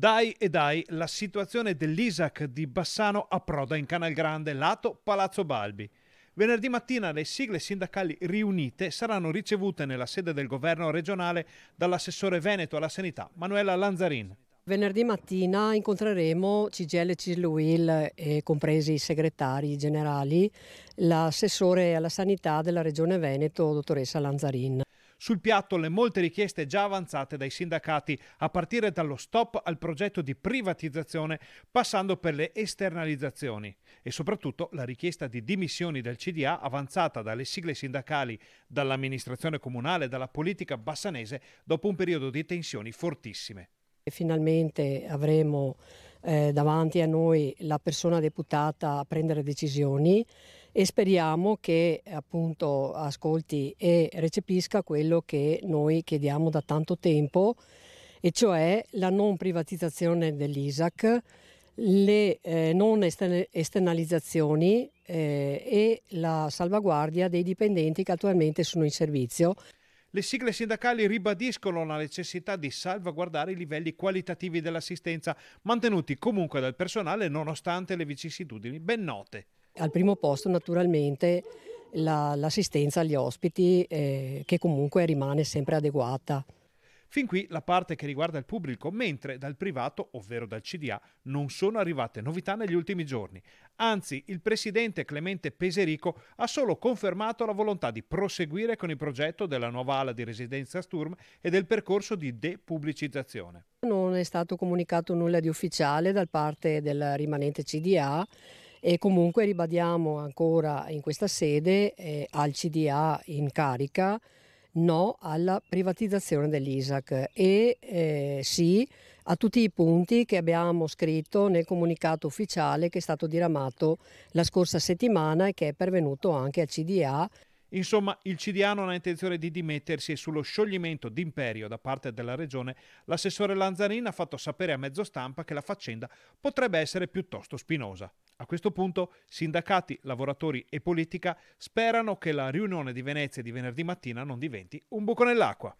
Dai e dai, la situazione dell'Isaac di Bassano approda in Canal Grande, lato Palazzo Balbi. Venerdì mattina le sigle sindacali riunite saranno ricevute nella sede del governo regionale dall'assessore veneto alla sanità, Manuela Lanzarin. Venerdì mattina incontreremo CGL, CISLUIL, e eh, compresi i segretari generali, l'assessore alla sanità della Regione Veneto, dottoressa Lanzarin. Sul piatto le molte richieste già avanzate dai sindacati, a partire dallo stop al progetto di privatizzazione, passando per le esternalizzazioni e soprattutto la richiesta di dimissioni del CDA avanzata dalle sigle sindacali, dall'amministrazione comunale e dalla politica bassanese dopo un periodo di tensioni fortissime. Finalmente avremo eh, davanti a noi la persona deputata a prendere decisioni e speriamo che appunto ascolti e recepisca quello che noi chiediamo da tanto tempo e cioè la non privatizzazione dell'ISAC, le eh, non esternalizzazioni eh, e la salvaguardia dei dipendenti che attualmente sono in servizio. Le sigle sindacali ribadiscono la necessità di salvaguardare i livelli qualitativi dell'assistenza, mantenuti comunque dal personale nonostante le vicissitudini ben note. Al primo posto naturalmente la, l'assistenza agli ospiti eh, che comunque rimane sempre adeguata. Fin qui la parte che riguarda il pubblico, mentre dal privato, ovvero dal CDA, non sono arrivate novità negli ultimi giorni. Anzi, il presidente Clemente Peserico ha solo confermato la volontà di proseguire con il progetto della nuova ala di residenza Sturm e del percorso di depubblicizzazione. Non è stato comunicato nulla di ufficiale da parte del rimanente CDA e comunque ribadiamo ancora in questa sede eh, al CDA in carica no alla privatizzazione dell'ISAC e eh, sì a tutti i punti che abbiamo scritto nel comunicato ufficiale che è stato diramato la scorsa settimana e che è pervenuto anche al CDA. Insomma, il CDA non ha intenzione di dimettersi e sullo scioglimento d'imperio da parte della Regione l'assessore Lanzarin ha fatto sapere a mezzo stampa che la faccenda potrebbe essere piuttosto spinosa. A questo punto sindacati, lavoratori e politica sperano che la riunione di Venezia di venerdì mattina non diventi un buco nell'acqua.